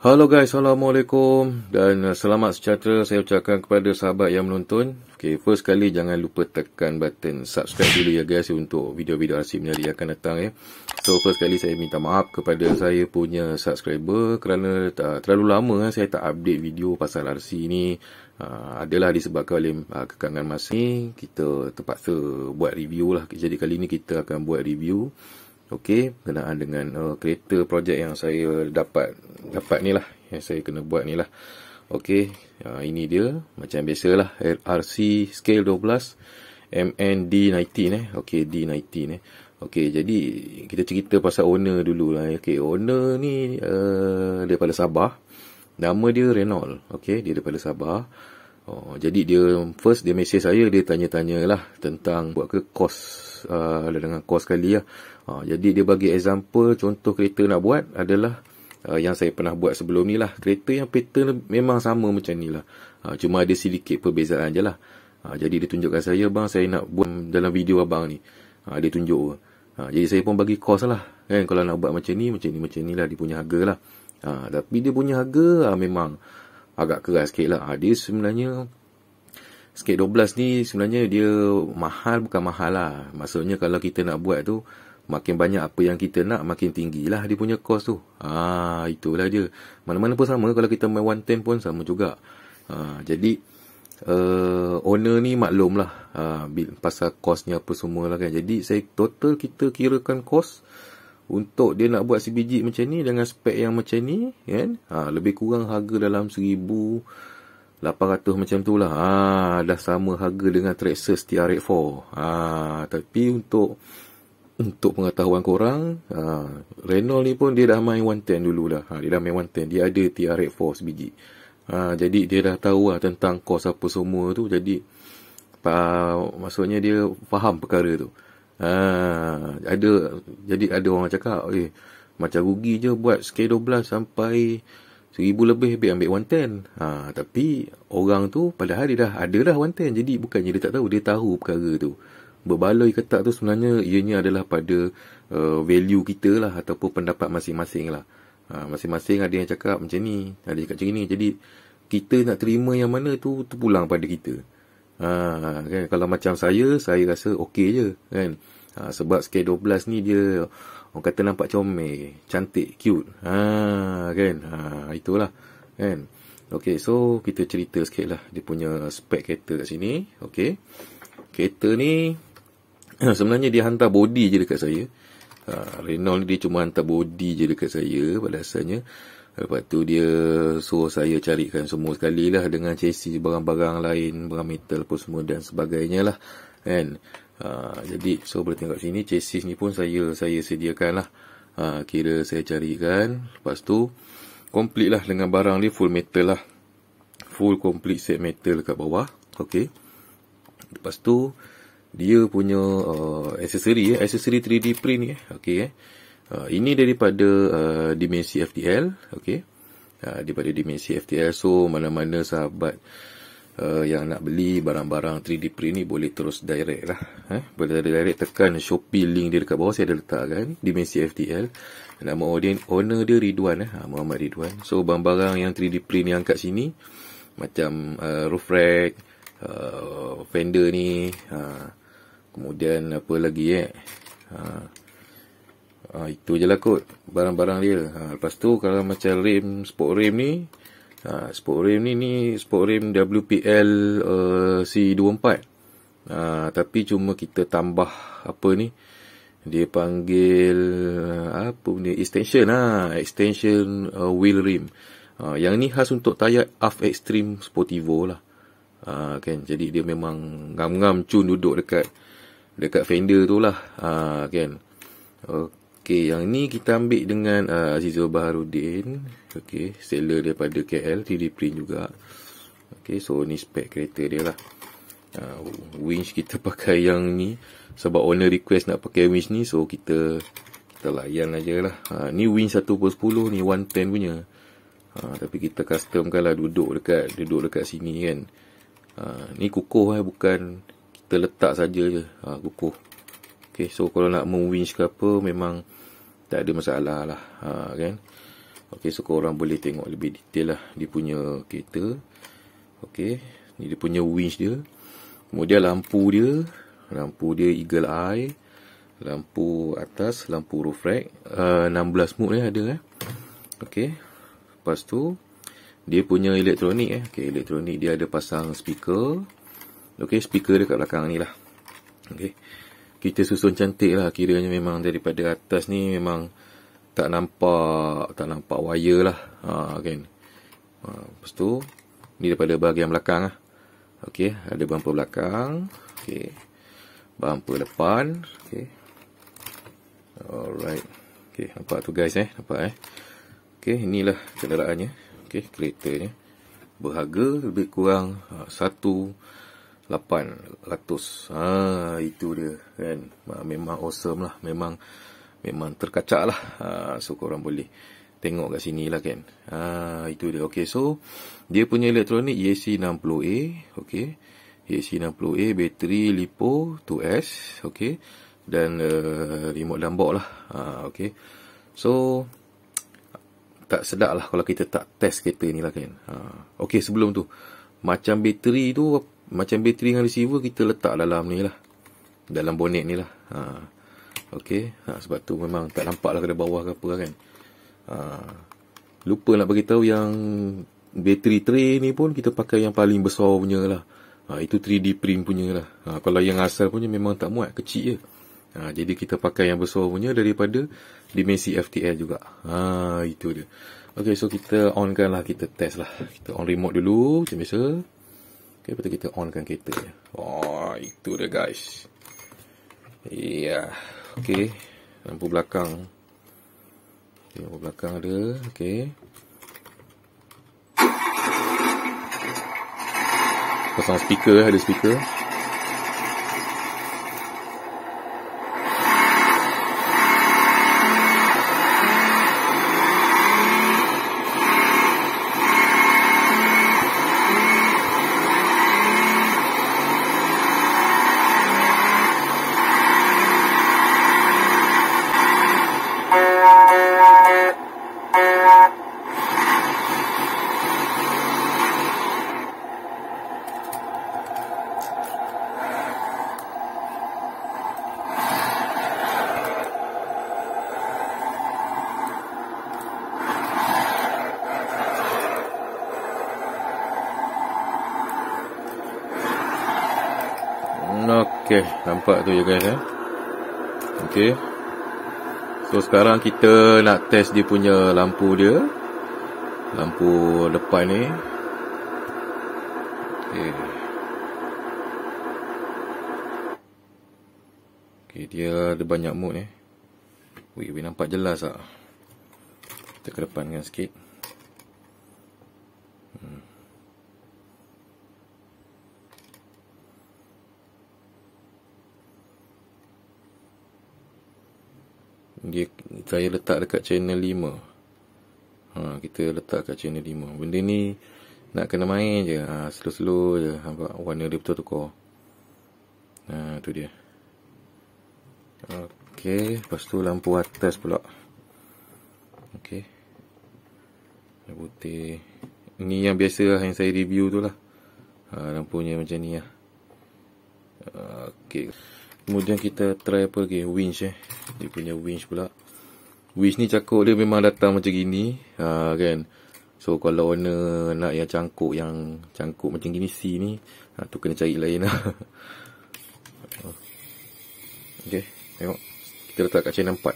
Halo guys, Assalamualaikum dan uh, selamat sejahtera saya ucapkan kepada sahabat yang menonton. Okay, first sekali jangan lupa tekan button subscribe dulu ya guys untuk video-video RC menyari yang akan datang ya. So, first sekali saya minta maaf kepada saya punya subscriber kerana uh, terlalu lama uh, saya tak update video pasal RC ni. Uh, adalah disebabkan oleh uh, kekangan masa ni, kita terpaksa buat review lah. Jadi, kali ni kita akan buat review Okey, berkenaan dengan uh, kereta projek yang saya dapat dapat ni lah yang saya kena buat ni lah. Okey, uh, ini dia macam biasalah RC scale 12 MND 19 eh. Okey, D19 eh. Okey, jadi kita cerita pasal owner dululah. Okey, owner ni uh, daripada Sabah. Nama dia Renault. Okey, dia daripada Sabah. Oh, jadi dia first dia message saya dia tanya-tanyalah tentang buat ke kos uh, dengan kos kali lah. Ha, jadi dia bagi example contoh kereta nak buat adalah uh, yang saya pernah buat sebelum ni lah. Kereta yang pattern memang sama macam ni lah. Ha, cuma ada sedikit perbezaan je lah. Ha, jadi dia tunjukkan saya, bang saya nak buat dalam video abang ni. Ha, dia tunjuk. Ha, jadi saya pun bagi kos lah. Kan? Kalau nak buat macam ni, macam ni, macam ni lah. Dia punya harga lah. Ha, tapi dia punya harga ha, memang agak keras sikit lah. Ha, dia sebenarnya... Skate 12 ni sebenarnya dia mahal bukan mahal lah. Maksudnya kalau kita nak buat tu, makin banyak apa yang kita nak makin tinggilah dia punya kos tu ha itulah dia mana-mana pun sama kalau kita main one time pun sama juga ha jadi uh, owner ni maklum lah ha, pasal kosnya apa semua lah kan jadi saya total kita kirakan kos untuk dia nak buat sebiji macam ni dengan spek yang macam ni kan ha, lebih kurang harga dalam seribu 1800 macam tu lah ha, dah sama harga dengan Traxxas TRX4 ha, tapi untuk untuk pengetahuan korang, ha, Renault ni pun dia dah main 110 dulu lah. Ha, dia dah main 110. Dia ada TRX 4 sebiji. Ha, jadi dia dah tahu lah tentang kos apa semua tu. Jadi ha, maksudnya dia faham perkara tu. Ha, ada Jadi ada orang cakap, eh, macam rugi je buat SK12 sampai seribu lebih habis ambil 110. Ha, tapi orang tu pada hari dah ada lah 110. Jadi bukannya dia tak tahu, dia tahu perkara tu berbaloi ketak tu sebenarnya ianya adalah pada uh, value kita lah ataupun pendapat masing-masing lah. Ha, masing-masing ada yang cakap macam ni, ada yang cakap macam ni. Jadi kita nak terima yang mana tu, tu pulang pada kita. Ha, kan? Kalau macam saya, saya rasa okey je kan. Ha, sebab sk 12 ni dia orang kata nampak comel, cantik, cute. Ha, kan? Ha, itulah kan. Okey, so kita cerita sikit lah dia punya spek kereta kat sini. Okey. Kereta ni sebenarnya dia hantar body je dekat saya. Ha, Reynold ni dia cuma hantar body je dekat saya pada asalnya. Lepas tu dia suruh saya carikan semua sekali lah dengan chassis barang-barang lain, barang metal pun semua dan sebagainya lah. Kan? Ha, jadi, so boleh tengok sini chassis ni pun saya saya sediakan lah. Ha, kira saya carikan. Lepas tu, complete lah dengan barang ni full metal lah. Full complete set metal dekat bawah. Okay. Lepas tu, dia punya uh, accessory eh accessory 3D print ni eh okey eh uh, ini daripada uh, dimensi FTL okey uh, daripada dimensi FTL so mana-mana sahabat uh, yang nak beli barang-barang 3D print ni boleh terus direct lah eh boleh direct tekan Shopee link dia dekat bawah saya ada letak kan dimensi FTL nama order, owner dia Ridwan eh ha, Muhammad Ridwan so barang-barang yang 3D print yang kat sini macam uh, roof rack Uh, fender ni uh, Kemudian apa lagi eh? Ha. Ha, itu je lah kot Barang-barang dia ha, Lepas tu kalau macam rim Sport rim ni ha, Sport rim ni ni Sport rim WPL uh, C24 ha, Tapi cuma kita tambah Apa ni Dia panggil eh, Apa ni Extension ha, Extension uh, wheel rim ha, Yang ni khas untuk tayar Half Extreme Sportivo lah ha, kan? Jadi dia memang Ngam-ngam cun duduk dekat dekat fender tu lah uh, kan Okey, yang ni kita ambil dengan uh, Azizul Baharudin Okey, seller daripada KL 3D print juga Okey, so ni spek kereta dia lah uh, winch kita pakai yang ni sebab owner request nak pakai winch ni so kita kita layan aja lah uh, ni winch 1.10 ni 110 punya uh, tapi kita custom customkan lah duduk dekat duduk dekat sini kan uh, ni kukuh eh bukan kita letak saja je ha, kukuh okay, so kalau nak mewinch ke apa memang tak ada masalah lah ha, kan? Okay, so korang boleh tengok lebih detail lah dia punya kereta Okay, ni dia punya winch dia kemudian lampu dia lampu dia eagle eye lampu atas lampu roof rack uh, 16 mode eh, ada eh. Okay. lepas tu dia punya elektronik eh. okay, elektronik dia ada pasang speaker Okey, speaker dekat belakang ni lah. Okey. Kita susun cantik lah. Kiranya memang daripada atas ni memang tak nampak tak nampak wire lah. Ha, kan. Ha, lepas tu, ni daripada bahagian belakang lah. Okey, ada bumper belakang. Okey. Bumper depan. Okey. Alright. Okey, nampak tu guys eh. Nampak eh. Okey, inilah kenderaannya. Okey, keretanya. Berharga lebih kurang ha, satu. 1 800 ha, Itu dia kan ha, Memang awesome lah Memang Memang terkacak lah ha, So orang boleh Tengok kat sini lah kan ha, Itu dia Okay so Dia punya elektronik EAC60A Okay EAC60A Bateri lipo 2S Okay Dan uh, Remote dumbbell lah ha, Okay So Tak sedap lah Kalau kita tak test kereta ni lah kan ha, Okay sebelum tu Macam bateri tu macam bateri dengan receiver kita letak dalam ni lah dalam bonet ni lah ha. ok ha, sebab tu memang tak nampak lah ke bawah ke apa kan ha. lupa nak bagi tahu yang bateri tray ni pun kita pakai yang paling besar punya lah ha, itu 3D print punya lah ha, kalau yang asal punya memang tak muat kecil je ha, jadi kita pakai yang besar punya daripada dimensi FTL juga ha, itu dia ok so kita onkan lah kita test lah kita on remote dulu macam biasa Okay, betul tu kita onkan kereta dia. Oh, itu dia guys. Ya. Yeah. Okay. Lampu belakang. Okay, lampu belakang ada. Okay. Pasang speaker. Ada speaker. Okey, nampak tu ya guys eh. Okey. So sekarang kita nak test dia punya lampu dia. Lampu depan ni. Okey. Okey, dia ada banyak mode eh. Wih, nampak jelas ah. Kita kan sikit. saya letak dekat channel 5 ha, kita letak kat channel 5 benda ni nak kena main je ha, slow slow je nampak warna dia betul tukar ha, tu dia ok lepas tu lampu atas pula ok putih ni yang biasa lah yang saya review tu lah ha, lampunya macam ni lah ok kemudian kita try apa lagi winch eh dia punya winch pula Wish ni cakup dia memang datang macam gini ha, kan. So kalau owner nak yang cangkuk Yang cangkuk macam gini C ni ha, Tu kena cari lain lah oh. Okay Tengok Kita letak kat channel 4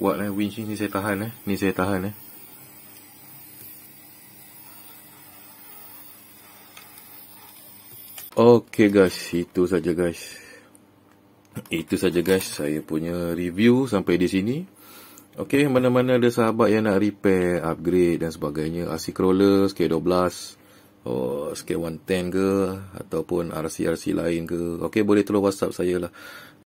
kuat eh winch ni saya tahan eh ni saya tahan eh okey guys itu saja guys itu saja guys saya punya review sampai di sini okey mana-mana ada sahabat yang nak repair upgrade dan sebagainya RC crawler SK12 Oh, SK110 ke ataupun RC-RC lain ke okey boleh tolong whatsapp saya lah